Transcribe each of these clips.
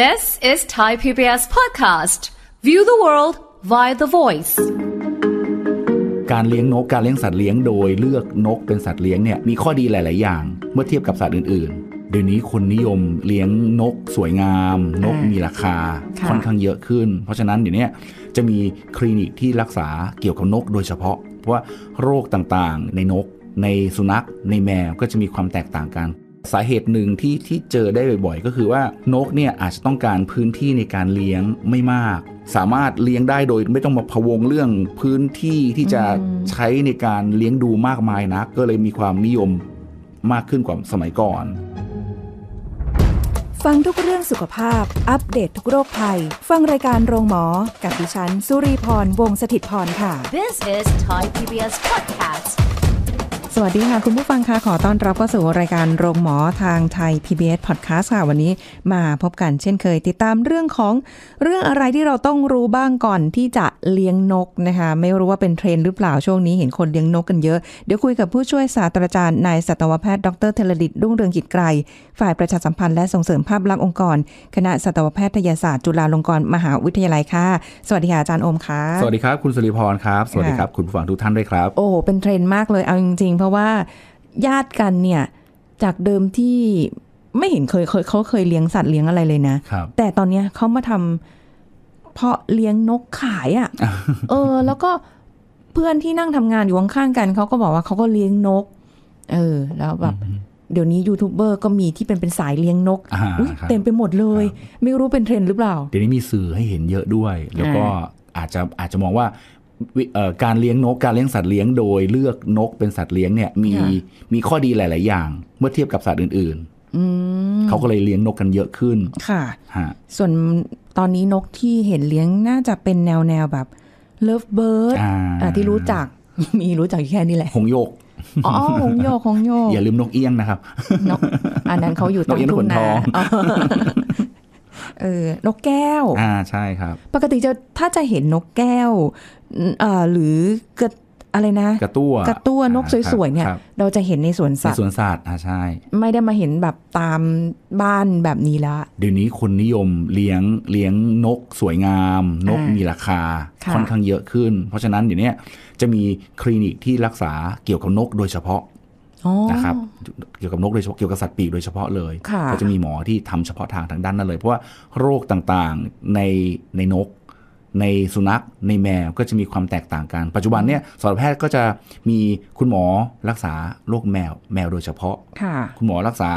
This is Thai PBS podcast. View the world via the voice. การเลี้ยงนก การเลี้ยงสัตว์เลี้ยงโดยเลือกนกเป็นสัตว์เลี้ยงเนี่ยมีข้อดีหลาย ๆ อย่างเมื่อเทียบกับสัตว์อื่น ๆ เดี๋ยวนี้คนนิยมเลี้ยงนก สวยงาม นกมีราคา ค่อนข้างเยอะขึ้น เพราะฉะนั้นเดี๋ยวนี้จะมีคลินิกที่รักษาเกี่ยวกับนกโดยเฉพาะเพราะว่าโรคต่าง ๆ ในนก ในสุนัข ในแมวก็จะมีความแตกต่างกันสาเหตุหนึ่งที่ที่เจอได้บ่อยๆ ก็คือว่า นกเนี่ยอาจจะต้องการพื้นที่ในการเลี้ยงไม่มาก สามารถเลี้ยงได้โดยไม่ต้องมาพวงเรื่องพื้นที่ที่จะใช้ในการเลี้ยงดูมากมายนะัก ก็เลยมีความนิยมมากขึ้นกว่าสมัยก่อน ฟังทุกเรื่องสุขภาพ อัปเดตททุกโรคภัยฟังรายการโรงหมอ กับดิฉันสุรีพรวงศิตพรค่ะ This is Thai PBS Podcast สวัสดีค่ะคุณผู้ฟังคะขอต้อนรับเข้าสู่รายการโรงหมอทางไทย PBS Podcast ค่ะ วันนี้ มาพบกันเช่นเคยติดตามเรื่องของเรื่องอะไรที่เราต้องรู้บ้างก่อนที่จะเลี้ยงนกนะคะไม่รู้ว่าเป็นเทรนหรือเปล่า ช่วงนี้เห็นคนเลี้ยงนกกันเยอะ เดี๋ยวคุยกับผู้ช่วยศาสตราจารย์นายสัตวแพทย์ดรเทเลดิตรุ่งเรืองกิจไกรฝ่ายประชาสัมพันธ์และส่งเสริมภาพลักษณ์องค์กรคณะสัตวแพทยศาสตร์จุฬาลงกรณ์มหาวิทยาลัยค่ะ สวัสดีค่ะอาจารย์อมค่ะสวัสดีครับคุณสุริพรครับสวัสดีครับคุณผู้ฟังทุกท่านด้วยครับ โอ้เป็นเทรนมากเลยเอาจริงๆเพราะว่าญาติกันเนี่ยจากเดิมที่ไม่เห็นเคยเคยเขาเคยเลี้ยงสัตว์เลี้ยงอะไรเลยนะแต่ตอนเนี้ยเขามาทำเพาะเลี้ยงนกขายอะ่ะเออ แล้วก็เพื่อนที่นั่งทำงานอยู่ข้างๆกันเขาก็บอกว่าเขาก็เลี้ยงนก เออแล้วแบบเดี๋ยวนี้ยูทูบเบอร์ก็มีที่เป็นเป็นสายเลี้ยงนกเต็มไปหมดเลย ไม่รู้เป็นเทรนด์หรือเปล่าเดี๋ยวนี้มีสื่อให้เห็นเยอะด้วย แล้วก็อาจจะอาจจะมองว่าการเลี้ยงนก การเลี้ยงสัตว์เลี้ยงโดยเลือกนกเป็นสัตว์เลี้ยงเนี่ย มีมีข้อดีหลาย ๆ อย่าง เมื่อเทียบกับสัตว์อื่นๆเขาก็เลยเลี้ยงนกกันเยอะขึ้น ค่ะส่วนตอนนี้นกที่เห็นเลี้ยงน่าจะเป็นแนวแนวแบบเลิฟเบิร์ดที่รู้จักมีรู้จักแค่นี้แหละหงโยกอ๋อหงโยกหงโยก อย่าลืมนกเอี้ยงนะครับนกอันนั้นเขาอยู่ตามทุ่งนาเออ นกแก้ว อ่าใช่ครับ ปกติจะถ้าจะเห็นนกแก้วหรือกระอะไรนะกระตั้วกระตั้วนกสวยๆเนี่ยเราจะเห็นในสวนสัตว์ในสวนสัตว์อ่าใช่ไม่ได้มาเห็นแบบตามบ้านแบบนี้ละเดี๋ยวนี้คนนิยมเลี้ยงเลี้ยงนก สวยงาม นกมีราคา ค่อนข้างเยอะขึ้น เพราะฉะนั้นเดี๋ยวนี้จะมีคลินิกที่รักษาเกี่ยวกับนกโดยเฉพาะนะครับเกี่ยวกับนกโดยเฉพาะเกี่ยวกับสัตว์ปีกโดยเฉพาะเลย ก็จะมีหมอที่ทำเฉพาะทางทางด้านนั้นเลยเพราะว่าโรคต่างๆในในนกในสุนัขในแมวก็จะมีความแตกต่างกันปัจจุบันเนี่ยสัตวแพทย์ก็จะมีคุณหมอรักษาโรคแมว แมวโดยเฉพาะค่ะ คุณหมอรักษา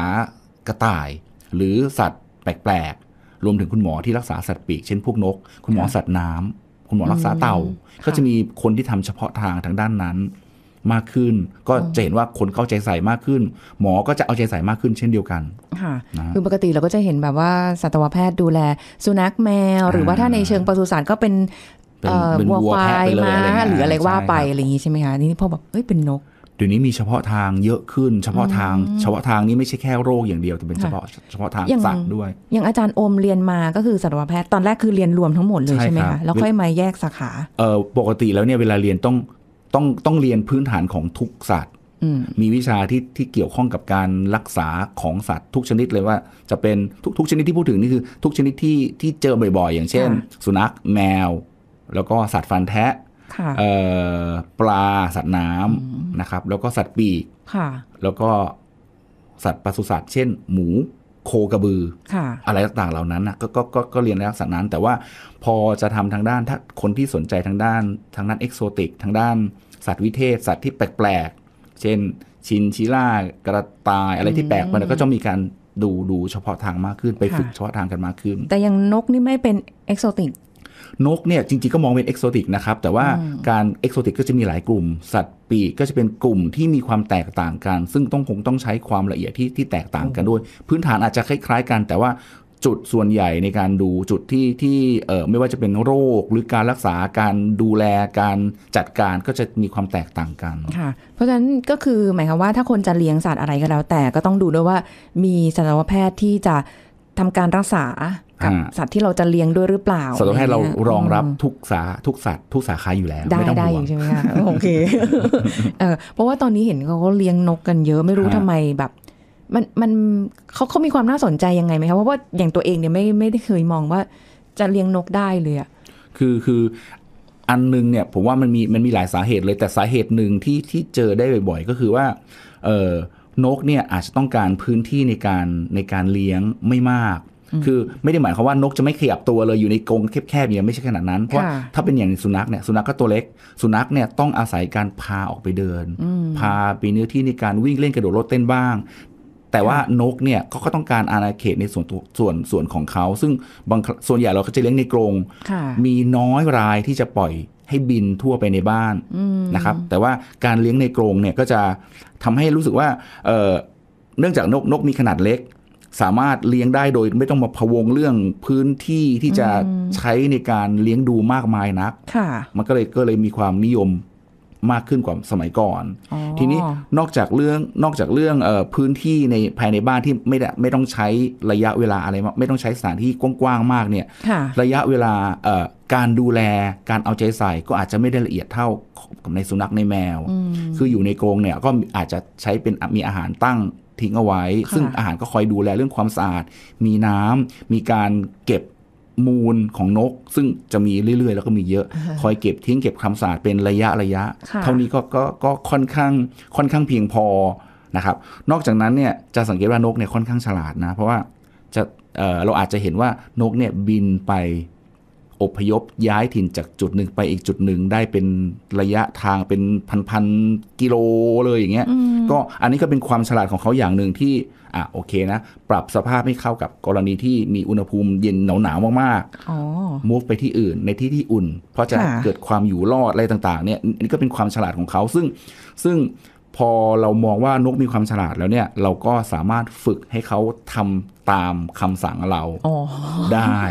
กระต่ายหรือสัตว์แปลกๆ รวมถึงคุณหมอที่รักษาสัตว์ปีกเช่นพวกนก คุณหมอสัตว์น้ำ คุณหมอรักษาเต่า ก็จะมีคนที่ทำเฉพาะทางทางด้านนั้นมากขึ้นก็จะเห็นว่าคนเข้าใจใส่มากขึ้นหมอก็จะเอาใจใส่มากขึ้นเช่นเดียวกันค่ะคือปกติเราก็จะเห็นแบบว่าสัตวแพทย์ดูแล สุนัขแมว หรือว่าถ้าในเชิงปศุสัตว์ก็เป็นวัวควายมาหรืออะไรว่าไปอะไรอย่างนี้ใช่ไหมคะนี่พ่อบอกเฮ้ยเป็นนกเดี๋ยวนี้มีเฉพาะทางเยอะขึ้น เฉพาะทาง เฉพาะทางนี้ไม่ใช่แค่โรคอย่างเดียวแต่เป็นเฉพาะเฉพาะทางสัตว์ด้วยอย่างอาจารย์อมเรียนมา ก็คือสัตวแพทย์ตอนแรกคือเรียนรวมทั้งหมดเลยใช่ไหมคะแล้วค่อยมาแยกสาขาเออปกติแล้วเนี่ยเวลาเรียนต้องต้องต้องเรียนพื้นฐานของทุกสัตว์ มีวิชาที่ที่เกี่ยวข้องกับการรักษาของสัตว์ทุกชนิดเลยว่าจะเป็นทุกทุกชนิดที่พูดถึงนี่คือทุกชนิดที่ที่เจอบ่อย ๆ อย่างเช่น สุนัขแมว แล้วก็สัตว์ฟันแทะปลาสัตว์น้ำนะครับ แล้วก็สัตว์ปีกแล้วก็ สัตว์ปศุสัตว์เช่น หมูโคกระบืออะไรต่างๆเหล่านั้นนะก็ก็ก็เรียนในลักษณะนั้น แต่ว่าพอจะทำทางด้านถ้าคนที่สนใจทางด้านทางด้านเอกโซติกทางด้านสัตว์วิเทศสัตว์ที่แปลกๆ เช่นชินชิล่ากระต่าย อะไรที่แปลกมันก็จะมีการดูดูเฉพาะทางมากขึ้น ไปฝึกเฉพาะทางกันมากขึ้น แต่ยังนกนี่ไม่เป็นเอกโซติกนกเนี่ยจริงๆก็มองเป็นเอกโซติกนะครับ แต่ว่าการเอกโซติกก็จะมีหลายกลุ่ม สัตว์ปีกก็จะเป็นกลุ่มที่มีความแตกต่างกัน ซึ่งต้องคงต้องใช้ความละเอียดที่ที่แตกต่างกันด้วย พื้นฐานอาจจะคล้ายๆ กันแต่ว่าจุดส่วนใหญ่ในการดูจุดที่ที่เออไม่ว่าจะเป็นโรคหรือการรักษาการดูแลการจัดการก็จะมีความแตกต่างกันค่ะ เพราะฉะนั้นก็คือหมายความว่าถ้าคนจะเลี้ยงสัตว์อะไรก็แล้วแต่ก็ต้องดูด้วยว่ามีสัตวแพทย์ที่จะทำการรักษาสัตว์ที่เราจะเลี้ยงด้วยหรือเปล่าสัตวแพทย์เรารองรับทุกสาทุกสัตว์ทุกสาขาอยู่แล้วไม่ต้องห่วงใช่ไหมคะโอเคเเพราะว่าตอนนี้เห็นเขาเลี้ยงนกกันเยอะไม่รู้ทำไมแบบมันมันเขาเขามีความน่าสนใจยังไงไหมคะเพราะว่าอย่างตัวเองเนี่ยไม่ไม่ได้เคยมองว่าจะเลี้ยงนกได้เลยอะคือคืออันนึงเนี่ยผมว่ามันมีมันมีหลายสาเหตุเลยแต่สาเหตุหนึ่งที่ที่เจอได้บ่อย ๆ ก็คือว่าเออนกเนี่ยอาจจะต้องการพื้นที่ในการในการเลี้ยงไม่มาก คือไม่ได้หมายความว่านกจะไม่ขยับตัวเลยอยู่ในกรงแคบๆอย่างไม่ใช่ขนาดนั้นเพราะถ้าเป็นอย่างสุนัขเนี่ยสุนัขก็ตัวเล็ก สุนัขเนี่ยต้องอาศัยการพาออกไปเดินพาไปเนื้อที่ในการวิ่งเล่นกระโดดรถเต้นบ้างแต่ว่านกเนี่ยเขาก็ต้องการอาณาเขตในส่วนส่วนส่วนของเขาซึ่งบางส่วนใหญ่เราก็จะเลี้ยงในกรงมีน้อยรายที่จะปล่อยให้บินทั่วไปในบ้านนะครับ แต่ว่าการเลี้ยงในกรงเนี่ยก็จะทำให้รู้สึกว่าเเนื่องจากนกนกมีขนาดเล็ก สามารถเลี้ยงได้โดยไม่ต้องมาพวงเรื่องพื้นที่ที่จะใช้ในการเลี้ยงดูมากมายนักมันก็เลยก็เลยมีความนิยมมากขึ้นกว่าสมัยก่อน ทีนี้นอกจากเรื่องนอกจากเรื่องอพื้นที่ในภายในบ้านที่ไม่ได้ไม่ต้องใช้ระยะเวลาอะไร ไม่ต้องใช้สถานที่กว้างๆมากเนี่ย ระยะเวลาการดูแลการเอาใจใส่ก็อาจจะไม่ได้ละเอียดเท่ากับในสุนัขในแมว คืออยู่ในกรงเนี่ยก็อาจจะใช้เป็นมีอาหารตั้งทิ้งเอาไว้ ซึ่งอาหารก็คอยดูแลเรื่องความสะอาดมีน้ำมีการเก็บมูลของนกซึ่งจะมีเรื่อยๆ แล้วก็มีเยอะ คอยเก็บทิ้งเก็บคำาสาดเป็นระยะระยะ เท่านี้ก็ก็ก็ค่อนข้างค่อนข้างเพียงพอนะครับ นอกจากนั้นเนี่ย จะสังเกตว่านกเนี่ยค่อนข้างฉลาดนะ เพราะว่าจะเเราอาจจะเห็นว่านกเนี่ย บินไปอพยพย้ายถิ่นจากจุดหนึ่งไปอีกจุดหนึ่งได้เป็นระยะทางเป็นพันๆกิโลเลยอย่างเงี้ย ก็อันนี้ก็เป็นความฉลาดของเขาอย่างหนึ่งที่อ่ะโอเคนะ ปรับสภาพให้เข้ากับกรณีที่มีอุณหภูมิเย็นหนาวๆมากๆมุฟไปที่อื่นในที่ที่อุ่นเพราะจะเกิดความอยู่รอดอะไรต่างๆ เนี่ยอันนี้ก็เป็นความฉลาดของเขาซึ่งซึ่งพอเรามองว่านกมีความฉลาดแล้วเนี่ยเราก็สามารถฝึกให้เขาทำตามคำสั่งเราได้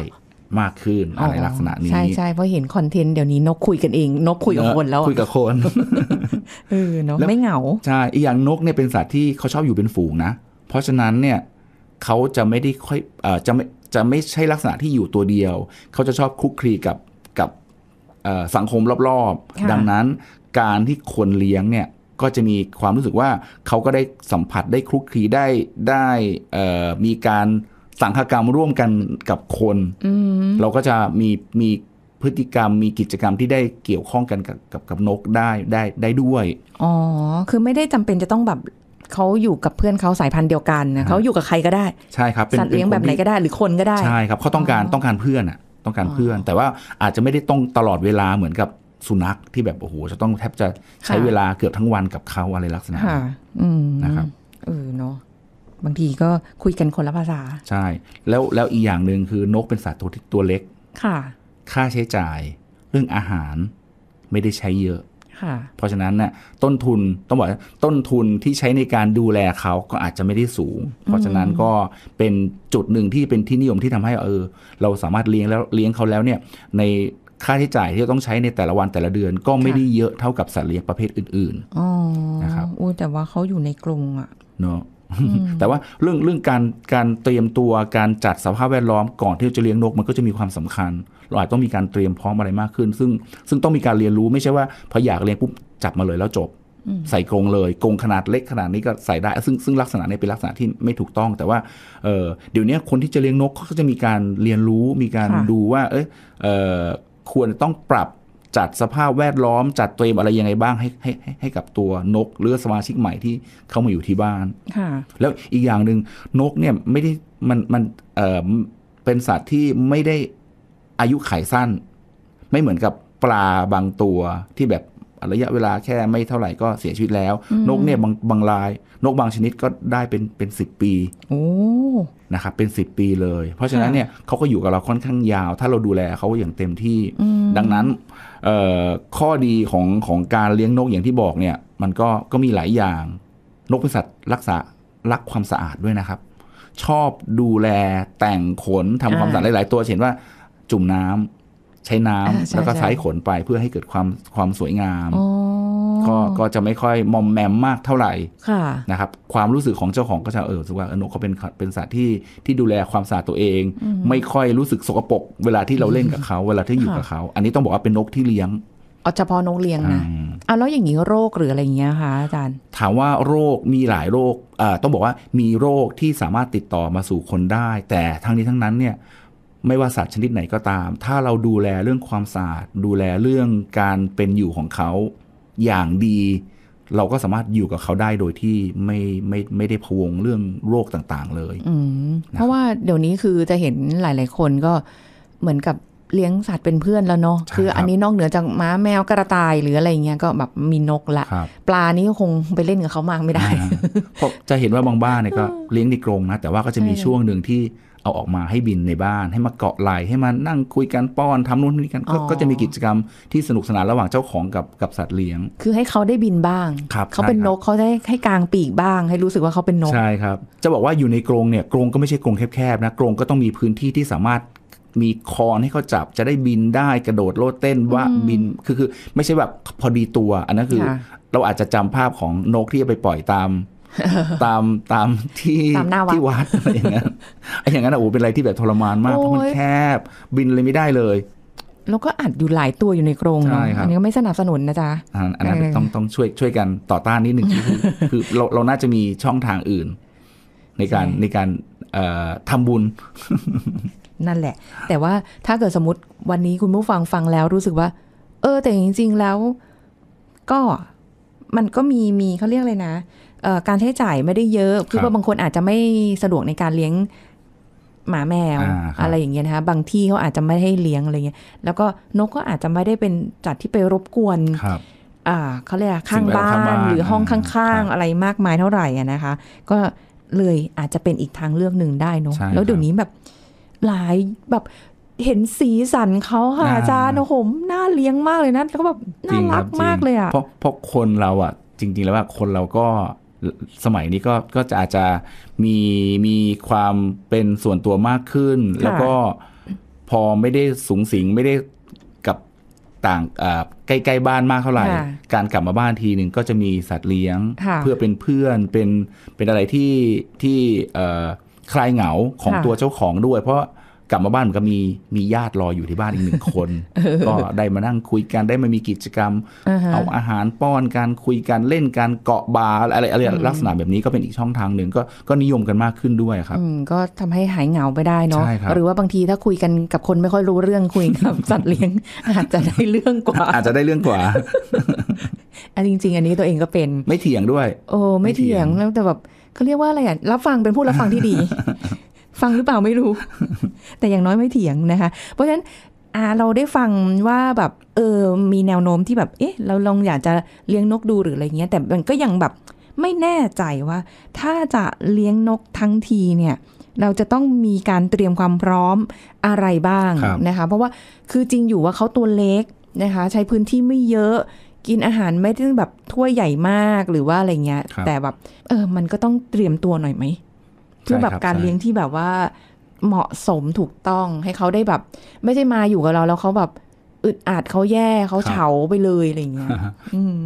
มากขึ้นอะไรลักษณะนี้ใช่ใช่เพราะเห็นคอนเทนต์เดี๋ยวนี้ นกคุยกันเอง นกคุยกับคนแล้วคุยกับคนเออเนะไม่เหงาใช่อีกอย่างนกเนี่ยเป็นสัตว์ที่เขาชอบอยู่เป็นฝูงนะเพราะฉะนั้นเนี่ยเขาจะไม่ได้ค่อย จะไม่จะไม่ใช่ลักษณะที่อยู่ตัวเดียว เขาจะชอบคลุกคลีกับกับสังคมรอบ ๆ ดังนั้นการที่คนเลี้ยงเนี่ยก็จะมีความรู้สึกว่าเขาก็ได้สัมผัสได้คลุกคลีได้ได้มีการสังฆกรรมร่วมกันกับคนเราก็จะมีมีพฤติกรรม มีกิจกรรมที่ได้เกี่ยวข้องกันกับกับกับนกได้ได้ได้ด้วยอ๋อคือไม่ได้จำเป็นจะต้องแบบเขาอยู่กับเพื่อนเขาสายพันธุ์เดียวกันนะเขาอยู่กับใครก็ได้ใช่ครับสัตว์เลี้ยงแบบไหนก็ได้ หรือคนก็ได้ ใช่ครับเขาต้องการต้องการเพื่อนอ่ะต้องการเพื่อน แต่ว่าอาจจะไม่ได้ต้องตลอดเวลาเหมือนกับสุนัขที่แบบโอ้โหจะต้องแทบจะใช้เวลาเกือบทั้งวันกับเขาอะไรลักษณะนะครับเออเนาะบางทีก็คุยกันคนละภาษา ใช่แล้วแล้วอีกอย่างหนึ่งคือนกเป็นสัตว์ตัวที่ตัวเล็กค่ะ ค่าใช้จ่าย เรื่องอาหารไม่ได้ใช้เยอะเพราะฉะนั้นนะ่ยต้นทุนต้องบอกต้นทุนที่ใช้ในการดูแลเขาก็อาจจะไม่ได้สูง เพราะฉะนั้นก็เป็นจุดหนึ่งที่เป็นที่นิยมที่ทำให้เออ เราสามารถเลี้ยงแล้วเลี้ยงเขาแล้วเนี่ย ในค่าใช้จ่ายที่ต้องใช้ในแต่ละวันแต่ละเดือนก็ไม่ได้เยอะเท่ากับสัตว์เลี้ยงประเภทอื่นๆนะครับอู้แต่ว่าเขาอยู่ในกรงอะเนาะแต่ว่าเรื่องเรื่องการการเตรียมตัวการจัดสภาพแวดล้อมก่อนที่จะเลี้ยงนกมันก็จะมีความสำคัญ เราอาจต้องมีการเตรียมพร้อมอะไรมากขึ้น ซึ่งซึ่งต้องมีการเรียนรู้ไม่ใช่ว่า พออยากเลี้ยงปุ๊บจับมาเลยแล้วจบ ใส่กรงเลยกรงขนาดเล็กขนาดนี้ก็ใส่ได้ ซึ่งซึ่งลักษณะนี้เป็นลักษณะที่ไม่ถูกต้อง แต่ว่าเเดี๋ยวนี้คนที่จะเลี้ยงนกเขาก็จะมีการเรียนรู้มีการดูว่าเออควรต้องปรับจัด สภาพแวดล้อมจัด เตรียมอะไรยังไงบ้างให้ให้ให้กับตัวนกหรือสมาชิกใหม่ที่เข้ามาอยู่ที่บ้านแล้วอีกอย่างหนึ่งนกเนี่ยไม่ได้มันมันเออเป็นสัตว์ที่ไม่ได้อายุไขสั้น ไม่เหมือนกับปลาบางตัวที่แบบระยะเวลาแค่ ไม่เท่าไหร่ก็เสียชีวิตแล้ว นกเนี่ยบางบางลาย นกบางชนิดก็ได้เป็นเป็นสิบปีนะครับเป็นสิบปีเลย เพราะฉะนั้นเนี่ยเขาก็อยู่กับเราค่อนข้างยาว ถ้าเราดูแลเขาอย่างเต็มที่ดังนั้นข้อดีของของการเลี้ยงนกอย่างที่บอกเนี่ย มันก็ก็มีหลายอย่าง นกเป็นสัตว์รักษารักความสะอาดด้วยนะครับ ชอบดูแลแต่งขนทำความสะอาดหลายๆ ตัวเห็นว่า จุ่มน้ำใช้น้ำแล้วก็ใช้ขนไปเพื่อให้เกิดความความสวยงามก็จะไม่ค่อยมอมแมมมากเท่าไหร่นะครับความรู้สึกของเจ้าของก็จะเออสุว่าอนุเขาเป็นเป็นสัตว์ที่ที่ดูแลความสะอาดตัวเอง ไม่ค่อยรู้สึกสกปรกเวลาที่เราเล่นกับเขาเวลาที่อยู่กับเขาอันนี้ต้องบอกว่าเป็นนกที่เลี้ยงเฉพาะนกเลี้ยงนะออาแล้วอย่างนี้โรคหรืออะไรเงี้ยคะอาจารย์ ถามว่าโรคมีหลายโรคต้องบอกว่ามีโรคที่สามารถติดต่อมาสู่คนได้ แต่ทั้งนี้ทั้งนั้นเนี่ยไม่ว่าสัตว์ชนิดไหนก็ตาม ถ้าเราดูแลเรื่องความสะอาดดูแลเรื่องการเป็นอยู่ของเขาอย่างดีเราก็สามารถอยู่กับเขาได้โดยที่ไม่ไม่ไม่ได้พวงเรื่องโรคต่าง ๆ เลยอืเพราะว่าเดี๋ยวนี้คือจะเห็นหลาย ๆคนก็เหมือนกับเลี้ยงสัตว์เป็นเพื่อนแล้วเนาะคืออันนี้นอกเหนือจากม้าแมวกระต่ายหรืออะไรเงี้ยก็แบบมีนกละ ปลา นี่คงไปเล่นกับเขามากไม่ได้จะเห็นว่าบางบ้านเนี่ยก็เลี้ยงในกรงนะ แต่ว่าก็จะมีช่วงหนึ่งที่เอาออกมาให้บินในบ้าน ให้มาเกาะไหลให้มานั่งคุยกันป้อนทำนู่นนี่กันก็จะมีกิจกรรมที่สนุกสนานระหว่างเจ้าของกับกับสัตว์เลี้ยง คือให้เขาได้บินบ้างเขาเป็นนกเขาได้ให้กลางปีกบ้าง ให้รู้สึกว่าเขาเป็นนกใช่ครับจะบอกว่าอยู่ในกรงเนี่ยกรงก็ไม่ใช่กรงแคบๆนะกรงก็ต้องมีพื้นที่ที่สามารถมีคอนให้เขาจับจะได้บินได้กระโดดโลดเต้นว่าบินคือคือ ไม่ใช่แบบพอดีตัวอันนั้นคือ เราอาจจะจำภาพของนกที่จะไปปล่อยตามตามตามที่ที่วัดอะไรอย่างเงี้ยไอ้อย่างนั้นอโอ้เป็นอะไรที่แบบทรมานมากเพราะมันแคบบินเลยไม่ได้เลย แล้วก็อัดอยู่หลายตัวอยู่ในกรงเนาะอันนี้ก็ไม่สนับสนุนนะจ๊ะอันนั้นต้องต้องช่วยช่วยกันต่อต้านนิดหนึ่งคือเราเราน่าจะมีช่องทางอื่น ในการในการทำบุญนั่นแหละ แต่ว่าถ้าเกิดสมมติวันนี้คุณผู้ฟังฟังแล้วรู้สึกว่า เออ แต่จริงๆแล้ว ก็มันก็มีมีเขาเรียกเลยนะการใช้จ่ายไม่ได้เยอะ คือว่าบางคนอาจจะไม่สะดวกในการเลี้ยงหมาแมวอะไรอย่างเงี้ยนะคะบางที่เขาอาจจะไม่ให้เลี้ยงอะไรเงี้ย แล้วก็นกก็อาจจะไม่ได้เป็นจัดที่ไปรบกวนเขาเรียกข้างบ้านหรือห้องข้างๆอะไรมากมายเท่าไหร่นะคะ ก็เลยอาจจะเป็นอีกทางเลือกหนึ่งได้นกแล้วเดี๋ยวนี้แบบหลายแบบเห็นสีสันเขาค่ะอาจารย์โอ้โหน้าเลี้ยงมากเลยนะเขาก็แบบน่ารักมากเลยอ่ะเพราะเพราะคนเราอ่ะ จริง ๆ แล้วว่าคนเราก็สมัยนี้ก็ก็จะอาจจะมีมีความเป็นส่วนตัวมากขึ้น แล้วก็พอไม่ได้สูงสิงไม่ได้กับต่างใกล้ๆบ้านมากเท่าไหร่ การกลับมาบ้านทีหนึ่งก็จะมีสัตว์เลี้ยง เพื่อเป็นเพื่อนเป็นเป็นอะไรที่ที่คลายเหงาของตัวเจ้าของด้วย เพราะกลับมาบ้านมันก็มีมีญาติรออยู่ที่บ้านอีกหนึ่งคนก็ได้มานั่งคุยกันได้มามีกิจกรรมเอาอาหารป้อนการคุยกันเล่นการเกาะบาร์อะไรอะไรลักษณะแบบนี้ก็เป็นอีกช่องทางหนึ่งก็ก็นิยมกันมากขึ้นด้วยครับก็ทำให้หายเหงาไปได้เนาะหรือว่าบางทีถ้าคุยกันกับคนไม่ค่อยรู้เรื่องคุยกับสัตว์เลี้ยง อาจจะได้เรื่องกว่าอาจจะได้เรื่องกว่าอันจริง ๆ อันนี้ตัวเองก็เป็นไม่เถียงด้วยโอ้ไม่เถียงแล้วแต่แบบเขาเรียกว่าอะไรอ่ะ รับฟังเป็นผู้รับฟังที่ดี ฟังหรือเปล่าไม่รู้ แต่อย่างน้อยไม่เถียงนะคะ เพราะฉะนั้นอาเราได้ฟังว่าแบบเออมีแนวโน้มที่แบบเอ๊ะเราลองอยากจะเลี้ยงนกดูหรืออะไรเงี้ย แต่มันก็ยังแบบไม่แน่ใจว่า ถ้าจะเลี้ยงนกทั้งทีเนี่ยเราจะต้องมีการเตรียมความพร้อมอะไรบ้างนะคะ เพราะว่าคือจริงอยู่ว่าเขาตัวเล็กนะคะ ใช้พื้นที่ไม่เยอะกินอาหารไม่ต้องแบบถ้วยใหญ่มากหรือว่าอะไรเงี้ยแต่แบบเออมันก็ต้องเตรียมตัวหน่อยไหมเพื่อแบบการเลี้ยงที่แบบว่าเหมาะสมถูกต้องให้เขาได้แบบ ไม่ใช่มาอยู่กับเรา แล้วเขาแบบอึดอัดเขาแย่เขาเฉาไปเลยอะไรเงี้ย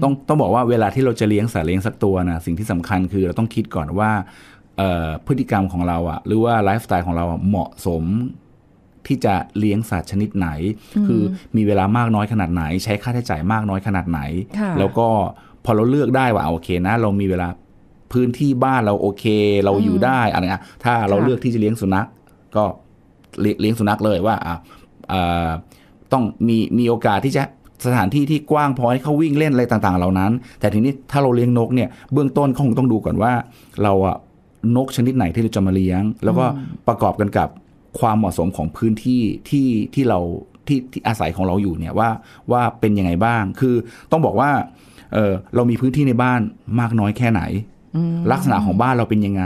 ต้องต้องบอกว่าเวลาที่เราจะเลี้ยงสัตว์เลี้ยงสักตัวนะสิ่งที่สำคัญคือเราต้องคิดก่อนว่าพฤติกรรมของเราอะหรือว่าไลฟ์สไตล์ของเราเหมาะสมที่จะเลี้ยงสัตว์ชนิดไหน คือมีเวลามากน้อยขนาดไหน ใช้ค่าใช้จ่ายมากน้อยขนาดไหน แล้วก็พอเราเลือกได้ว่าโอเคนะ เรามีเวลาพื้นที่บ้านเราโอเคเราอยู่ได้อะไร้ะถ้าเราเลือกที่จะเลี้ยงสุนัขก็เลี้ยงสุนัขเลยว่าต้องมีมีโอกาสที่จะสถานที่ที่กว้างพอให้เขาวิ่งเล่นอะไรต่าง ๆ เหล่านั้น แต่ทีนี้ถ้าเราเลี้ยงนกเนี่ยเบื้องต้นคงต้องดูก่อนว่า เราอะนกชนิดไหนที่เราจะมาเลี้ยง แล้วก็ประกอบกันกับความเหมาะสมของพื้นที่ที่ที่เราที่ที่อาศัยของเราอยู่เนี่ยว่าว่าเป็นยังไงบ้างคือต้องบอกว่าเออเรามีพื้นที่ในบ้านมากน้อยแค่ไหนลักษณะของบ้านเราเป็นยังไง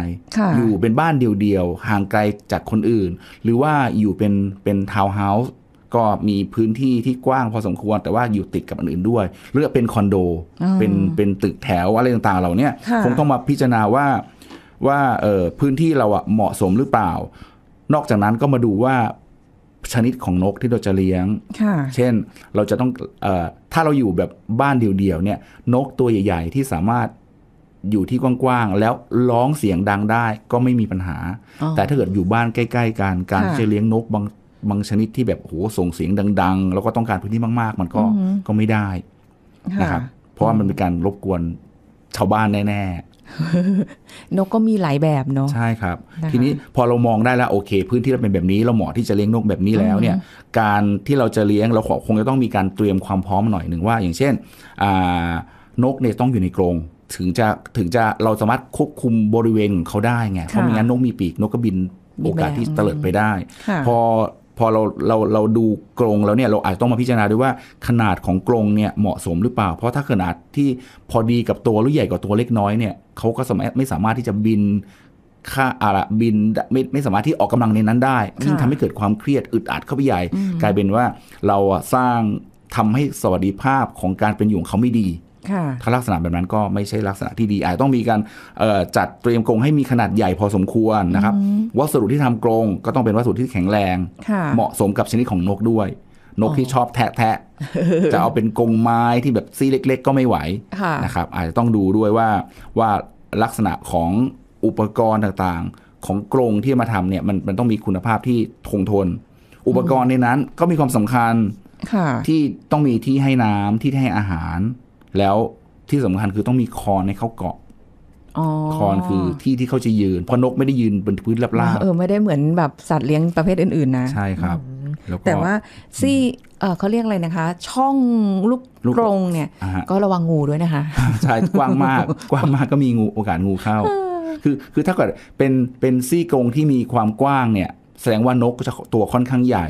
อยู่เป็นบ้านเดียวๆห่างไกลจากคนอื่น หรือว่าอยู่เป็นเป็นทาวน์เฮาส์ก็มีพื้นที่ที่กว้างพอสมควร แต่ว่าอยู่ติดกับอันอื่นด้วยหรือเป็นคอนโดเป็นเป็นตึกแถวอะไรต่างๆเราเนี่ยคงต้องมาพิจารณาว่าว่าพื้นที่เราอะเหมาะสมหรือเปล่านอกจากนั้นก็มาดูว่าชนิดของนกที่เราจะเลี้ยง เช่นเราจะต้องอถ้าเราอยู่แบบบ้านเดี่ยวๆเนี่ย นกตัวใหญ่ๆ ที่สามารถอยู่ที่กว้างๆ แล้วร้องเสียงดังได้ก็ไม่มีปัญหา แต่ถ้าเกิดอยู่บ้านใกล้ๆกันการจะเลี้ยงนกบางบางชนิดที่แบบโหส่งเสียงดัง ๆ แล้วก็ต้องการพื้นที่มากๆมันก็ก็ไม่ได้นะครับเพราะว่ามันเป็นการรบกวนชาวบ้านแน่ๆนกก็มีหลายแบบเนาะใช่ครับ ทีนี้พอเรามองได้แล้วโอเคพื้นที่เราเป็นแบบนี้เราเหมาะที่จะเลี้ยงนกแบบนี้แล้วเนี่ย การที่เราจะเลี้ยง เราคงจะต้องมีการเตรียมความพร้อมหน่อยหนึ่งว่า อย่างเช่น นกเนี่ยต้องอยู่ในกรง ถึงจะถึงจะเราสามารถควบคุมบริเวณเขาได้ไง เพราะไม่งั้นนกมีปีก นกก็บินโอกาสที่เตลิดไปได้พอพอเราเราเราดูกรงแล้วเนี่ยเราอาจต้องมาพิจารณาด้วยว่าขนาดของกรงเนี่ยเหมาะสมหรือเปล่า เพราะถ้าขนาดที่พอดีกับตัวหรือใหญ่กว่าตัวเล็กน้อยเนี่ยเขาก็ไม่สามารถที่จะบินค่าอารบินไม่ไม่สามารถที่ออกกำลังในนั้นได้ยิ่งทำให้เกิดความเครียดอึดอัดเข้าไปใหญ่ กลายเป็นว่าเราสร้างทำให้สวัสดิภาพของการเป็นอยู่ของเขาไม่ดีถ้าลักษณะแบบนั้นก็ไม่ใช่ลักษณะที่ดีอาจต้องมีการจัดเตรียมกรงให้มีขนาดใหญ่พอสมควรนะครับ วัสดุที่ทำกรงก็ต้องเป็นวัสดุที่แข็งแรง เหมาะสมกับชนิดของนกด้วย นกที่ชอบแทะแทะจะเอาเป็นกรงไม้ที่แบบซี่เล็กๆก็ไม่ไหวนะครับ อาจจะต้องดูด้วยว่าว่าลักษณะของอุปกรณ์ต่างๆ ของกรงที่มาทำเนี่ยมันมันต้องมีคุณภาพที่ทงทนอุปกรณ์ในนั้นก็มีความสำคัญที่ต้องมีที่ให้น้ำที่ให้อาหารแล้วที่สำคัญคือต้องมีคอในเขาเกาะคอนคือที่ ที่เขาจะยืนเพราะนกไม่ได้ยืนบนพื้นราบๆเออไม่ได้เหมือนแบบสัตว์เลี้ยงประเภทอื่นๆนะ ใช่ครับ แต่ว่าซี่เขาเรียกอะไรนะคะ ช่องลูกกรงเนี่ย ก็ระวังงูด้วยนะคะ ใช่กว้างมากกว้างมากก็มีงูโอกาสงูเข้า คือคือถ้าเกิดเป็นเป็นซี่กรงที่มีความกว้างเนี่ยแสดงว่านกจะตัวค่อนข้างใหญ่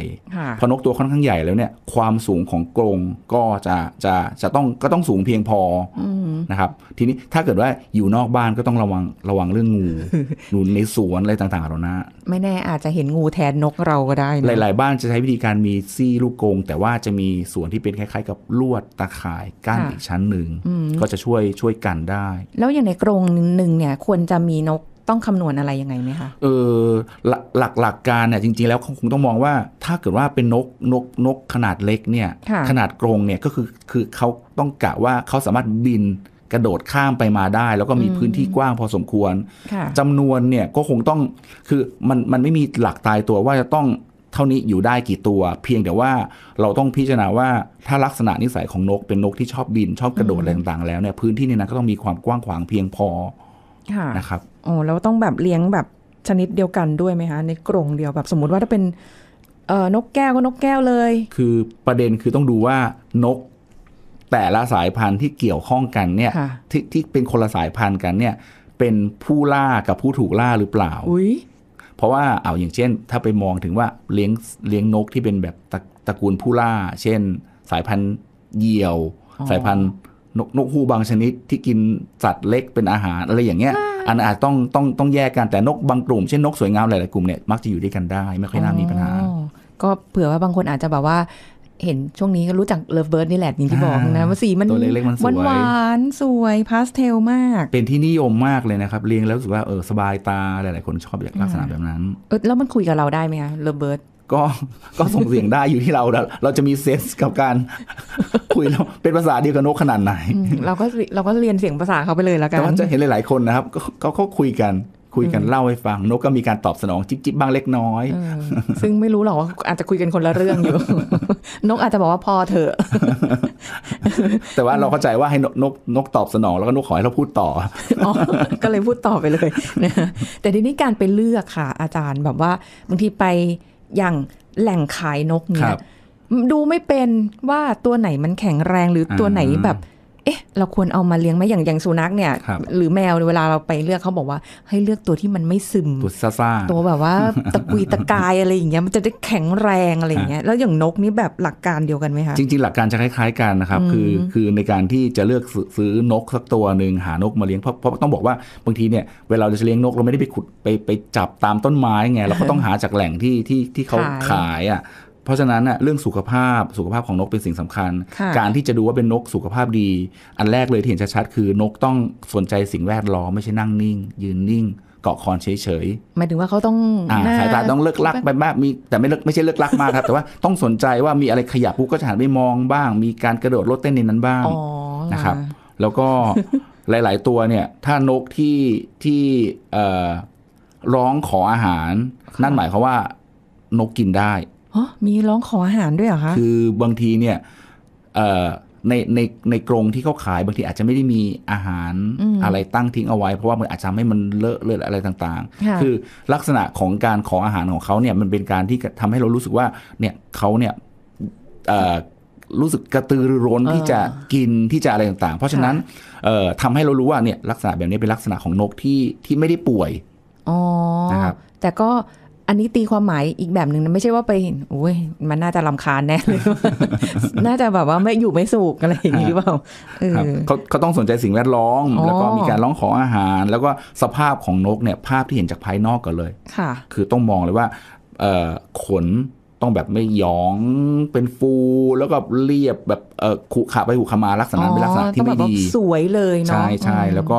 พอนกตัวค่อนข้างใหญ่แล้วเนี่ย ความสูงของกรงก็จะจะจะต้องก็ต้องสูงเพียงพอนะครับทีนี้ถ้าเกิดว่าอยู่นอกบ้านก็ต้องระวังระวังเรื่องงูหนูในสวนอะไรต่างๆเรานะไม่แน่อาจจะเห็นงูแทนนกเราก็ได้นะหลาย ๆ บ้านจะใช้วิธีการมีซี่ลูกกรง แต่ว่าจะมีส่วนที่เป็นคล้าย ๆ กับลวดตาข่ายกั้นอีกชั้นหนึ่งก็จะช่วยช่วยกันได้ แล้วอย่างในกรงหนึ่งเนี่ยควรจะมีนกต้องคำนวณอะไรยังไงไหมคะ เออหลักหลักการเนี่ยจริง ๆแล้วคงต้องมองว่าถ้าเกิดว่าเป็นนกนกนกขนาดเล็กเนี่ยขนาดกรงเนี่ยก็คือคือเขาต้องกะว่าเขาสามารถบินกระโดดข้ามไปมาได้ แล้วก็มีพื้นที่กว้างพอสมควรจำนวนเนี่ยก็คงต้องคือมันมันไม่มีหลักตายตัวว่าจะต้องเท่านี้อยู่ได้กี่ตัว เพียงแต่ว่า เราต้องพิจารณาว่าถ้าลักษณะนิสัยของนกเป็นนกที่ชอบบิน ชอบกระโดดอะไรต่างๆแล้วเนี่ยพื้นที่นี่นนก็ต้องมีความกว้างขวางเพียงพอนะครับโอ้แล้วต้องแบบเลี้ยงแบบชนิดเดียวกันด้วยไหมคะในกรงเดียวแบบสมมุติว่าถ้าเป็นเอ่อนกแก้วก็นกแก้วเลย คือประเด็นคือต้องดูว่านกแต่ละสายพันธุ์ที่เกี่ยวข้องกันเนี่ยที่ที่เป็นคนละสายพันธุ์กันเนี่ยเป็นผู้ล่ากับผู้ถูกล่าหรือเปล่าอุ้ยเพราะว่าเอาอย่างเช่น ถ้าไปมองถึงว่าเลี้ยงเลี้ยงนกที่เป็นแบบตระตระกูลผู้ล่า เช่น สายพันธุ์เหยี่ยว สายพันธุ์นกนกฮูกบางชนิดที่กินสัตว์เล็กเป็นอาหาร อะไรอย่างเงี้ยอันอาจต้องต้องต้องแยกกันแต่นกบางกลุ่ม เช่นนกสวยงามหลาย ๆ กลุ่มเนี่ยมักจะอยู่ด้วยกันได้ไม่ค่อยน่ามีปัญหาก็เผื่อว่าบางคนอาจจะแบบว่า เห็นช่วงนี้ก็รู้จักเลิฟเบิร์ดนี่แหละอย่างที่บอกนะว่าสีมันหวันหวานสวย พาสเทลมาก เป็นที่นิยมมากเลยนะครับเลี้ยงแล้วรู้สึกว่า เออสบายตาหลาย ๆ คนชอบอยากลักษณะแบบนั้นเออแล้วมันคุยกับเราได้ไหมคะเลิฟเบิร์ดก็ก็ส่งเสียงได้อยู่ที่เราเราจะมีเซนส์กับการคุยเป็นภาษาเดียวกับนกขนาดไหนเราก็เราก็เรียนเสียงภาษาเขาไปเลยแล้วกันแต่ว่าจะเห็นหลายๆคนนะครับเขาเขาคุยกัน คุยกันเล่าให้ฟัง นกก็มีการตอบสนองจิ๊บจิบบ้างเล็กน้อยซึ่งไม่รู้หรอกว่าอาจจะคุยกันคนละเรื่องอยู่ นกอาจจะบอกว่าพอเถอะแต่ว่าเราเข้าใจว่าให้นกนกตอบสนองแล้วก็นกขอให้เราพูดต่ออก็เลยพูดต่อไปเลยแต่ทีนี้การไปเลือกค่ะ อาจารย์แบบว่าบางทีไปอย่างแหล่งขายนกเนี่ยดูไม่เป็นว่าตัวไหนมันแข็งแรงหรือตัวไหนแบบเอ๊ะ เราควรเอามาเลี้ยงไหมอย่างอย่างสุนัขเนี่ยหรือแมวเวลาเราไปเลือกเขาบอกว่าให้เลือกตัวที่มันไม่ซึมตัวซ่าาตัวแบบว่าตะกุยตะกายอะไรอย่างเงี้ยมันจะได้แข็งแรงอะไรอย่างเงี้ยแล้วอย่างนกนี่แบบหลักการเดียวกันไหมคะจริงๆหลักการจะคล้าย ๆกันนะครับคือคือในการที่จะเลือกซื้อนกสักตัวหนึ่งหานกมาเลี้ยงเพราะเพราะต้องบอกว่าบางทีเนี่ยเวลาเราจะเลี้ยงนกเราไม่ได้ไปขุดไปไปจับตามต้นไม้ไงเราก็ต้องหาจากแหล่งที่ที่ที่เขาขายอ่ะเพราะฉะนั้นอะเรื่องสุขภาพสุขภาพของนกเป็นสิ่งสำคัญ การที่จะดูว่าเป็นนกสุขภาพดี อันแรกเลยที่เห็นชัดๆคือนกต้องสนใจสิ่งแวดล้อมไม่ใช่นั่งนิ่ง ยืนนิ่งเกาะคอนเฉยๆหมายถึงว่าเขาต้องอสายตาต้องเลิกลักไปมากมีแต่ไม่เลิกไม่ใช่เลิกลักมากครับ แต่ว่าต้องสนใจว่ามีอะไรขยับปุ๊บก็จะหันไปมองบ้าง มีการกระโดดรถเต้นในนั้นบ้างนะครับ แล้วก็หลายๆตัวเนี่ยถ้านกที่ที่ร้องขออาหาร นั่นหมายความว่านกกินได้๋อ มีร้องขออาหารด้วยเหรอคะ คือบางทีเนี่ยในในในกรงที่เขาขายบางทีอาจจะไม่ได้มีอาหารอะไร ตั้งทิ้งเอาไว้เพราะว่ามันอาจจะให้มันเลอะเลอะอะไรต่าง ๆ คือลักษณะของการขออาหารของเขาเนี่ยมันเป็นการที่ทำให้เรารู้สึกว่าเนี่ยเขาเนี่ยรู้สึกกระตือรือร้นที่จะกินที่จะอะไรต่าง ๆ เพราะฉะนั้นทำให้เรารู้ว่าเนี่ยลักษณะแบบนี้เป็นลักษณะของนกที่ที่ไม่ได้ป่วยออ๋นะครับ แต่ก็อันนี้ตีความหมายอีกแบบหนึ่งนะไม่ใช่ว่าไปเห็นโอ้ยมันน่าจะลำคาญแน่เลย น่าจะแบบว่าไม่อยู่ไม่สุกอะไรอย่างนี้หรือเปล่าเขาเขาต้องสนใจสิ่งแวดล้อมแล้วก็มีการร้องขออาหาร แล้วก็สภาพของนกเนี่ยภาพที่เห็นจากภายนอกก่อนเลยค่ะ คือต้องมองเลยว่าขนต้องแบบไม่หยองเป็นฟูแล้วก็เรียบแบบเออขุขาไปขุขมาลักษณะเป็นลักษณะที่ไม่ดีสวยเลยเนาะใช่ใช่แล้วก็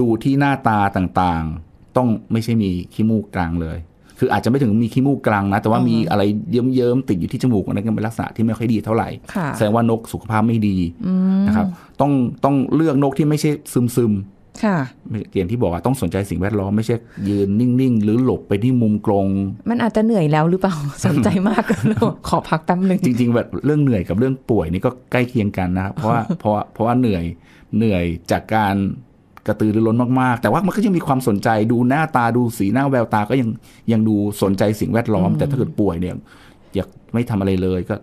ดูที่หน้าตาต่างๆ ต้องไม่ใช่มีขี้มูกกลางเลยคืออาจจะไม่ถึงมีขี้มูกกลางนะแต่ว่ามีอะไรเยิ้มๆติดอยู่ที่จมูกนั่นก็เป็นลักษณะที่ไม่ค่อยดีเท่าไหร่ แสดงว่านกสุขภาพไม่ดีนะครับ ต้องต้องเลือกนกที่ไม่ใช่ซึมซึมค่ะอย่ยนที่บอกว่าต้องสนใจสิ่งแวดล้อมไม่ใช่ยืนนิ่ง ๆ หรือหลบไปที่มุมกรงมันอาจจะเหนื่อยแล้วหรือเปล่าสนใจมากเขอพักแป๊บนึงจริง ๆ แบบเรื่องเหนื่อยกับเรื่องป่วยนี่ก็ใกล้เคียงกันนะครับเพราะว่าเพราะเพราะว่าเหนื่อยเหนื่อยจากการกระตือรือร้นมากๆ แต่ว่ามันก็ยังมีความสนใจดูหน้าตาดูสีหน้าแววตาก็ยังยังดูสนใจสิ่งแวดล้อม แต่ถ้าเกิดป่วยเนี่ยอยากไม่ทำอะไรเลยก็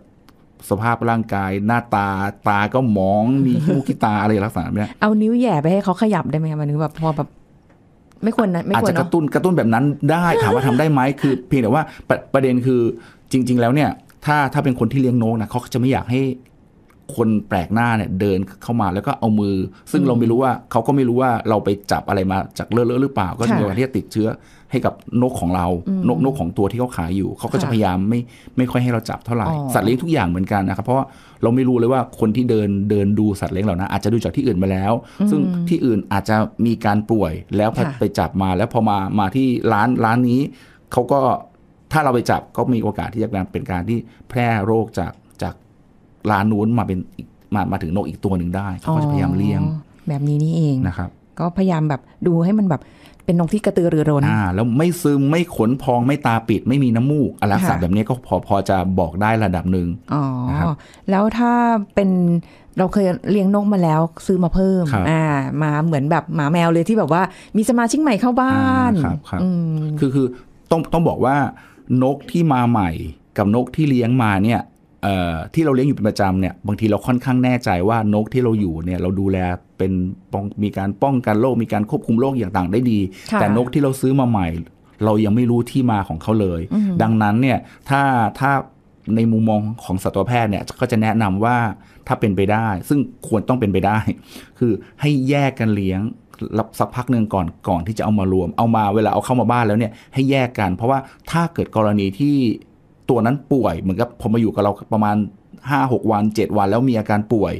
สภาพร่างกายหน้าตาตาก็มองมีขูกขี้ตาอะไรลักษณะแบบนี้เอานิ้วแย่ไปให้เขาขยับได้ไหมมันนึกแบบพอแบบไม่ควรนะอาจจะกระตุ้นกระตุ้นแบบนั้นได้ ถามว่าทำได้ไหมคือ เพียงแต่ว่าประเด็นคือจริง ๆ แล้วเนี่ย ถ้าถ้าเป็นคนที่เลี้ยงนกนะเขาจะไม่อยากให้คนแปลกหน้าเนี่ยเดินเข้ามาแล้วก็เอามือ ซึ่งเราไม่รู้ว่าเขาก็ไม่รู้ว่าเราไปจับอะไรมาจากเลอะๆหรือเปล่าก็จะมีโอกาสที่จะติดเชื้อให้กับนกของเรา นกนกของตัวที่เขาขายอยู่ เขาก็จะพยายามไม่ไม่ค่อยให้เราจับเท่าไหร่สัตว์เลี้ยงทุกอย่างเหมือนกันนะครับเพราะเราไม่รู้เลยว่าคนที่เดินเดินดูสัตว์เลี้ยงเหล่านั้นอาจจะดูจากที่อื่นมาแล้ว ซึ่งที่อื่นอาจจะมีการป่วยแล้วไปจับมาแล้วพอมามาที่ร้านร้านนี้ เขาก็ถ้าเราไปจับก็มีโอกาสที่จะเป็นการที่แพร่โรคจากร้านนู้นมาเป็นมามาถึงนกอีกตัวหนึ่งได้ เขาก็จะพยายามเลี้ยง แบบนี้นี่เองนะครับ ก็พยายามแบบดูให้มันแบบเป็นนกที่กระตือรือร้นอ่าแล้วไม่ซึมไม่ขนพองไม่ตาปิดไม่มีน้ำมูกอลักษณะแบบนี้ก็พอพอจะบอกได้ระดับหนึ่งอ๋อ แล้วถ้าเป็นเราเคยเลี้ยงนกมาแล้วซื้อมาเพิ่มอ่ามาเหมือนแบบหมาแมวเลยที่แบบว่า มีสมาชิกใหม่เข้าบ้านครับครับคือคือต้องต้องบอกว่า นกที่มาใหม่ กับนกที่เลี้ยงมาเนี่ยที่เราเลี้ยงอยู่เป็นประจำเนี่ยบางทีเราค่อนข้างแน่ใจว่านกที่เราอยู่เนี่ยเราดูแลเป็นมีการป้องกันโรคมีการควบคุมโรคอย่างต่างได้ดี แต่นกที่เราซื้อมาใหม่ เรายังไม่รู้ที่มาของเขาเลย ดังนั้นเนี่ยถ้าถ้าในมุมมองของสัตวแพทย์เนี่ยก็จะแนะนำว่าถ้าเป็นไปได้ ซึ่งควรต้องเป็นไปได้ คือให้แยกกันเลี้ยงรับสักพักหนึ่งก่อนก่อนที่จะเอามารวมเอามาเวลาเอาเข้ามาบ้านแล้วเนี่ยให้แยกกัน เพราะว่าถ้าเกิดกรณีที่ตัวนั้นป่วยเหมือนกับพอมาอยู่กับเราประมาณห้าหกวันเจ็ดวัน แล้วมีอาการป่วย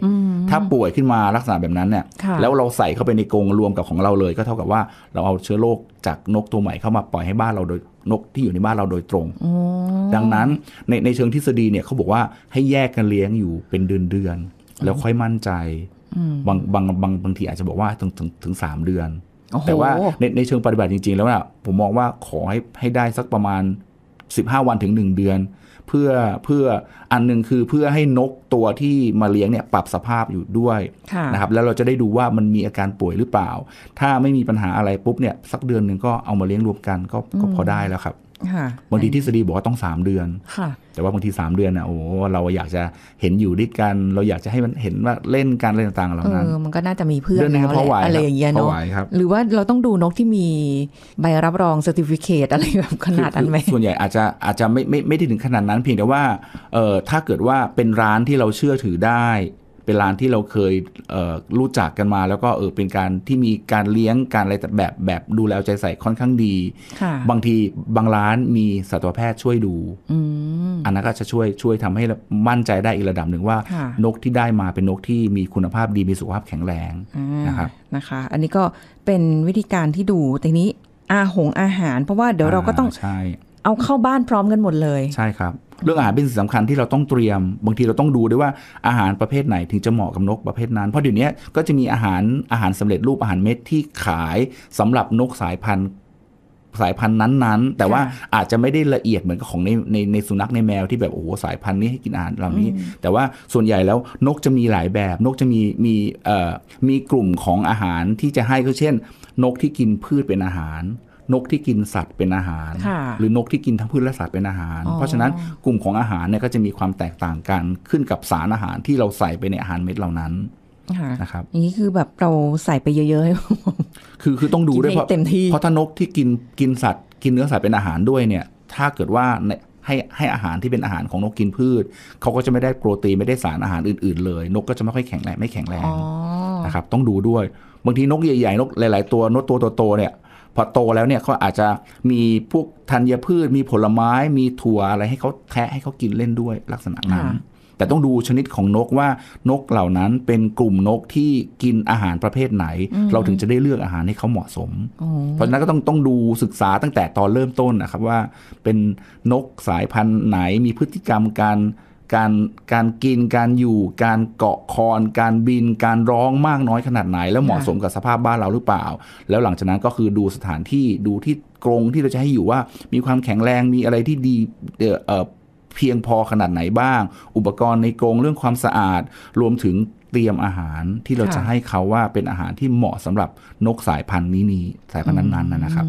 ถ้าป่วยขึ้นมาลักษณะแบบนั้นเนี่ยแล้วเราใส่เข้าไปในกรงรวมกับของเราเลย ก็เท่ากับว่าเราเอาเชื้อโรคจากนกตัวใหม่เข้ามาปล่อยให้บ้านเราโดยนกที่อยู่ในบ้านเราโดยตรงดังนั้นในในเชิงทฤษฎีเนี่ยเขาบอกว่าให้แยกกันเลี้ยงอยู่เป็นเดือนเดือนแล้วค่อยมั่นใจบางบางบางบางทีอาจจะบอกว่าถึงถึงถึงสามเดือนแต่ว่าในในเชิงปฏิบัติจริงๆแล้วนะผมมองว่าขอให้ให้ได้สักประมาณ15 วันถึง 1 เดือน เพื่อเพื่ออันนึงคือเพื่อให้นกตัวที่มาเลี้ยงเนี่ย ปรับสภาพอยู่ด้วย นะครับ แล้วเราจะได้ดูว่ามันมีอาการป่วยหรือเปล่า ถ้าไม่มีปัญหาอะไรปุ๊บเนี่ย สักเดือนหนึ่งก็เอามาเลี้ยงรวมกันก็ก็พอได้แล้วครับบางทีทฤษฎีบอกว่าต้องสามเดือนแต่ว่าบางทีสามเดือนอ่ะโอ้เราอยากจะเห็นอยู่ด้วยกัน เราอยากจะให้มันเห็นว่าเล่นการอะไรต่างๆเหล่านั้นมันก็น่าจะมีเพื่อน้วอะไรอย่างเงี้ยเนาะหรือว่าเราต้องดูนกที่มีใบรับรองเซอร์ติฟิเคตอะไรแบบขนาดนั้นไหมส่วนใหญ่อาจจะอาจจะไม่ไม่ไม่ได้ถึงขนาดนั้น เพียงแต่ว่าเออถ้าเกิดว่าเป็นร้านที่เราเชื่อถือได้เป็นร้านที่เราเคยเรู้จักกันมาแล้วก็เออเป็นการที่มีการเลี้ยงการอะไรแบบแบบดูแลใจใส่ค่อนข้างดีบางทีบางร้านมีสัตวแพทย์ช่วยดู อันนั้นก็จะช่วยช่วยทำให้มั่นใจได้อีกระดับหนึ่งว่านกที่ได้มาเป็นนกที่มีคุณภาพดีมีสุขภาพแข็งแรงนะครับนะคะ อันนี้ก็เป็นวิธีการที่ดูแต่นี้อาหงอาหาร เพราะว่าเดี๋ยวเราก็ต้องเอาเข้าบ้านพร้อมกันหมดเลยใช่ครับเรื่องอาหารเป็นสิ่งสำคัญที่เราต้องเตรียม บางทีเราต้องดูด้วยว่าอาหารประเภทไหนถึงจะเหมาะกับนกประเภทนั้น เพราะเดี๋ยวนี้ก็จะมีอาหารอาหารสำเร็จรูปอาหารเม็ดที่ขายสำหรับนกสายพันธุ์สายพันธุ์นั้นๆ แต่ว่าอาจจะไม่ได้ละเอียดเหมือนกับของในในในสุนัขในแมวที่แบบโอ้โหสายพันธุ์นี้ให้กินอาหารเหล่านี้ แต่ว่าส่วนใหญ่แล้วนกจะมีหลายแบบ นกจะมีมีเอ่อมีกลุ่มของอาหารที่จะให้ก็เช่น นกที่กินพืชเป็นอาหารนกที่กินสัตว์เป็นอาหาร หรือนกที่กินทั้งพืชและสัตว์เป็นอาหารเพราะฉะนั้นกลุ่มของอาหารเนี่ยก็จะมีความแตกต่างกันขึ้นกับสารอาหารที่เราใส่ไปในอาหารเม็ดเหล่านั้นนะครับอย่างนี้คือแบบเราใส่ไปเยอะๆให้คือคือต้องดูด้วยเพราะเพราะถ้านกที่กินกินสัตว์ กินเนื้อสัตว์เป็นอาหารด้วยเนี่ย ถ้าเกิดว่าให้ให้อาหารที่เป็นอาหารของนกกินพืชเขาก็จะไม่ได้โปรตีนไม่ได้สารอาหารอื่นๆเลย นกก็จะไม่ค่อยแข็งแรงไม่แข็งแรงนะครับต้องดูด้วยบางทีนกใหญ่ ๆ นกหลาย ๆตัว นกตัวโตๆเนี่ยพอโตแล้วเนี่ยเขาอาจจะมีพวกธัญพืช มีผลไม้ มีถั่วอะไรให้เขาแทะให้เขากินเล่นด้วยลักษณะนั้นแต่ต้องดูชนิดของนกว่านกเหล่านั้นเป็นกลุ่มนกที่กินอาหารประเภทไหน เราถึงจะได้เลือกอาหารให้เขาเหมาะสม เพราะฉะนั้นก็ต้องต้องดูศึกษาตั้งแต่ตอนเริ่มต้นนะครับว่าเป็นนกสายพันธุ์ไหนมีพฤติกรรม การการการกินการอยู่การเกาะคอนการบินการร้องมากน้อยขนาดไหนแล้วเหมาะสมกับสภาพบ้านเราหรือเปล่า แล้วหลังจากนั้นก็คือดูสถานที่ดูที่กรงที่เราจะให้อยู่ว่า มีความแข็งแรงมีอะไรที่ดีเออเพียงพอขนาดไหนบ้าง อุปกรณ์ในกรงเรื่องความสะอาด รวมถึงเตรียมอาหารที่เราจะให้เขาว่าเป็นอาหารที่เหมาะสำหรับนกสายพันธุ์นี้นี้สายพันธุ์นั้นๆนะครับ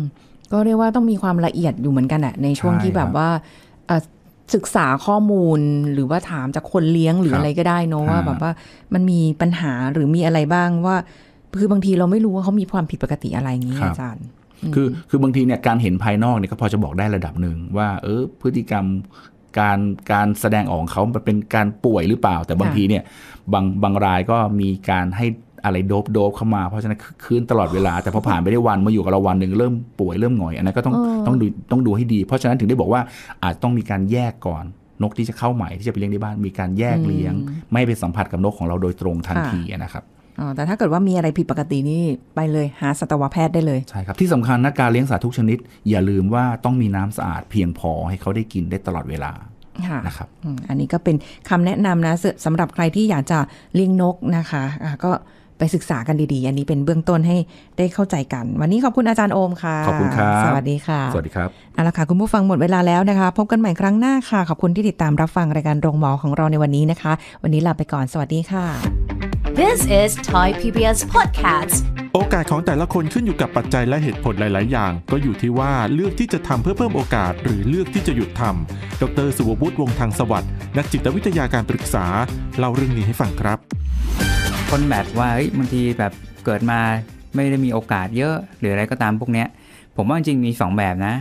ก็เรียกว่าต้องมีความละเอียดอยู่เหมือนกันอะในช่วงที่แบบว่าศึกษาข้อมูลหรือว่าถามจากคนเลี้ยงหรืออะไรก็ได้เนาะว่าแบบว่ามันมีปัญหาหรือมีอะไรบ้างว่าคือบางทีเราไม่รู้ว่าเขามีความผิดปกติอะไรอย่างนี้อาจารย์ คือคือบางทีเนี่ยการเห็นภายนอกเนี่ยก็พอจะบอกได้ระดับหนึ่งว่า เออพฤติกรรมการการแสดงออกของเขาเป็นการป่วยหรือเปล่า แต่บางทีเนี่ยบางบางรายก็มีการให้อะไรโดบโดบเข้ามาเพราะฉะนั้นคืนตลอดเวลา แต่พอผ่านไปได้วัน มาอยู่กับเราวันหนึ่งเริ่มป่วยเริ่มหงอย อันนั้นก็ต้องต้องดูต้องดูให้ดี เพราะฉะนั้นถึงได้บอกว่า อาจต้องมีการแยกก่อนนกที่จะเข้าใหม่ ที่จะไปเลี้ยงในบ้านมีการแยกเลี้ยง ไม่ไปสัมผัสกับนกของเราโดยตรงทันทีนะครับ อ๋อ แต่ถ้าเกิดว่ามีอะไรผิดปกตินี่ไปเลยหาสัตวแพทย์ได้เลย ใช่ครับที่สำคัญนะการเลี้ยงสัตว์ทุกชนิด อย่าลืมว่าต้องมีน้ำสะอาดเพียงพอให้เขาได้กินได้ตลอดเวลานะครับอันนี้ก็เป็นคำแนะนำนะสำหรับใครที่อยากจะเลี้ยงนกนะคะก็ไปศึกษากันดีๆ อันนี้เป็นเบื้องต้นให้ได้เข้าใจกัน วันนี้ขอบคุณอาจารย์โอมค่ะ ขอบคุณครับ สวัสดีค่ะ สวัสดีครับเอาละค่ะ คุณผู้ฟังหมดเวลาแล้วนะคะ พบกันใหม่ครั้งหน้าค่ะ ขอบคุณที่ติดตามรับฟังรายการโรงหมอของเราในวันนี้นะคะ วันนี้ลาไปก่อนสวัสดีค่ะ This is Thai PBS Podcast โอกาสของแต่ละคนขึ้นอยู่กับปัจจัยและเหตุผลหลายๆ อย่าง ก็อยู่ที่ว่าเลือกที่จะทำเพื่อเพิ่มโอกาส หรือเลือกที่จะหยุดทำ ดรสุวัตวงทางสวัสด์นักจิตวิทยาการปรึกษาเล่าเรื่องนี้ให้ฟังครับคนแบบว่าเฮ้ยบางทีแบบเกิดมาไม่ได้มีโอกาสเยอะหรืออะไรก็ตามพวกเนี้ยผมว่าจริงมี 2 แบบนะ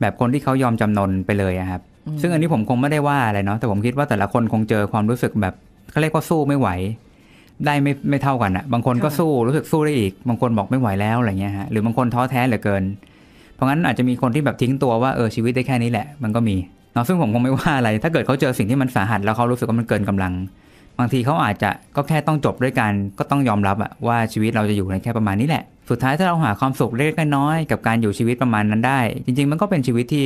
แบบคนที่เขายอมจำนนไปเลยครับซึ่งอันนี้ผมคงไม่ได้ว่าอะไรเนาะแต่ผมคิดว่าแต่ละคนคงเจอความรู้สึกแบบเขาเรียกว่าสู้ไม่ไหว ได้ไม่ไม่เท่ากันอะบางคนก็สู้รู้สึกสู้ได้อีก บางคนบอกไม่ไหวแล้วอะไรเงี้ยฮะหรือบางคนท้อแท้เหลือเกิน เพราะงั้นอาจจะมีคนที่แบบทิ้งตัวว่าเออชีวิตได้แค่นี้แหละ มันก็มีเนาะซึ่งผมคงไม่ว่าอะไรถ้าเกิดเขาเจอสิ่งที่มันสาหัสแล้วเขารู้สึกว่ามันเกินกำลังบางทีเขาอาจจะก็แค่ต้องจบด้วยกันก็ต้องยอมรับอะว่าชีวิตเราจะอยู่ในแค่ประมาณนี้แหละ สุดท้ายถ้าเราหาความสุขเล็กน้อยกับการอยู่ชีวิตประมาณนั้นได้ จริงๆมันก็เป็นชีวิตที่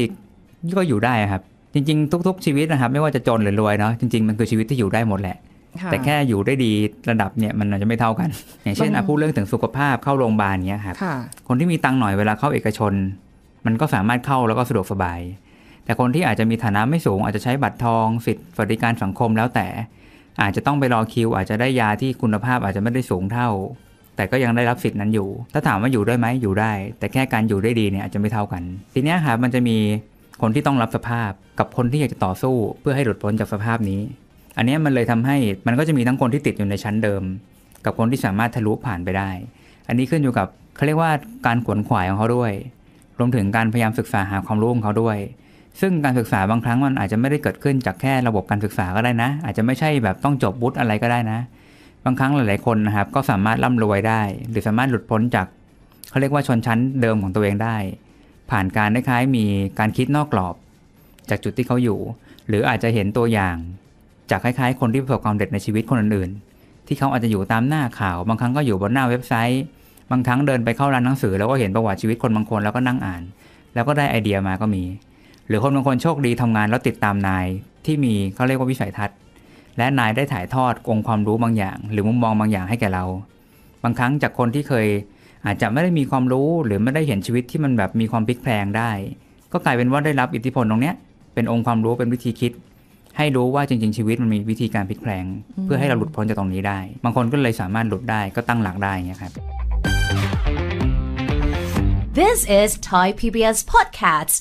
ก็อยู่ได้ครับ จริงๆทุกๆชีวิตนะครับไม่ว่าจะจนหรือรวยเนาะจริงๆมันคือชีวิตที่อยู่ได้หมดแหละ แต่แค่อยู่ได้ดีระดับเนี่ยมันอาจจะไม่เท่ากัน อย่างเช่นพูดเรื่องถึงสุขภาพเข้าโรงพยาบาลเนี้ยครับคนที่มีตังค์หน่อยเวลาเข้าเอกชน มันก็สามารถเข้าแล้วก็สะดวกสบายแต่คนที่อาจจะมีฐานะไม่สูงอาจจะใช้บัตรทองสิทธิสวัสดิการสังคมแล้วแต่อาจจะต้องไปรอคิวอาจจะได้ยาที่คุณภาพอาจจะไม่ได้สูงเท่า แต่ก็ยังได้รับสิทธิ์นั้นอยู่ ถ้าถามว่าอยู่ได้ไหมอยู่ได้ แต่แค่การอยู่ได้ดีเนี่ยอาจจะไม่เท่ากันทีนี้ครับมันจะมีคนที่ต้องรับสภาพ กับคนที่อยากจะต่อสู้ เพื่อให้หลุดพ้นจากสภาพนี้ อันนี้มันเลยทำให้มันก็จะมีทั้งคนที่ติดอยู่ในชั้นเดิม กับคนที่สามารถทะลุผ่านไปได้ อันนี้ขึ้นอยู่กับเขาเรียกว่าการขวนขวายของเขาด้วย รวมถึงการพยายามศึกษาหาความรู้ของเขาด้วยซึ่งการศึกษาบางครั้งมันอาจจะไม่ได้เกิดขึ้นจากแค่ระบบการศึกษาก็ได้นะ อาจจะไม่ใช่แบบต้องจบวุฒิอะไรก็ได้นะ บางครั้งหลายๆคนนะครับก็สามารถร่ำรวยได้ หรือสามารถหลุดพ้นจากเขาเรียกว่าชนชั้นเดิมของตัวเองได้ ผ่านการคล้ายๆมีการคิดนอกกรอบ จากจุดที่เขาอยู่ หรืออาจจะเห็นตัวอย่าง จากคล้ายๆ คนที่ประสบความเด็ดในชีวิตคนอื่นๆ ที่เขาอาจจะอยู่ตามหน้าข่าว บางครั้งก็อยู่บนหน้าเว็บไซต์บางครั้งเดินไปเข้าร้านหนังสือ แล้วก็เห็นประวัติชีวิตคนบางคนแล้วก็นั่งอ่าน แล้วก็ได้ไอเดียมาก็มีหรือคนบางคนโชคดีทำงานแล้วติดตามนาย ที่มีเขาเรียกว่าวิสัยทัศน์ และนายได้ถ่ายทอดองค์ความรู้บางอย่าง หรือมุมมองบางอย่างให้แก่เรา บางครั้งจากคนที่เคยอาจจะไม่ได้มีความรู้หรือไม่ได้เห็นชีวิตที่มันแบบมีความพลิกแพลงได้ ก็กลายเป็นว่าได้รับอิทธิพลตรงเนี้ยเป็นองค์ความรู้เป็นวิธีคิด ให้รู้ว่าจริงๆ ชีวิตมันมีวิธีการพลิกแพลง เพื่อให้เราหลุดพ้นจากตรงนี้ได้ บางคนก็เลยสามารถหลุดได้ก็ตั้งหลักได้เงี้ยครับ This is Thai PBS Podcast